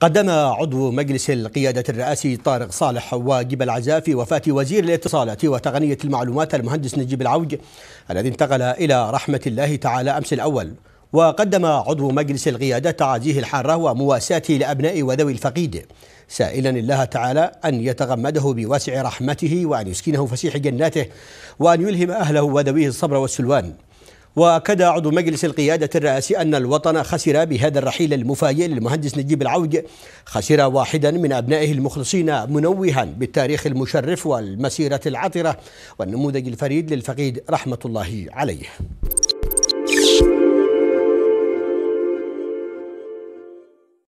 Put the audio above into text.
قدم عضو مجلس القيادة الرئاسي طارق صالح واجب العزاء في وفاة وزير الاتصالات وتقنية المعلومات المهندس نجيب العوج الذي انتقل إلى رحمة الله تعالى أمس الأول وقدم عضو مجلس القيادة تعازيه الحارة ومواساته لأبناء وذوي الفقيد سائلا الله تعالى أن يتغمده بواسع رحمته وأن يسكنه فسيح جناته وأن يلهم أهله وذويه الصبر والسلوان واكد عضو مجلس القيادة الرئاسي أن الوطن خسر بهذا الرحيل المفاجئ للمهندس نجيب العوج خسر واحدا من أبنائه المخلصين منوها بالتاريخ المشرف والمسيرة العطرة والنموذج الفريد للفقيد رحمة الله عليه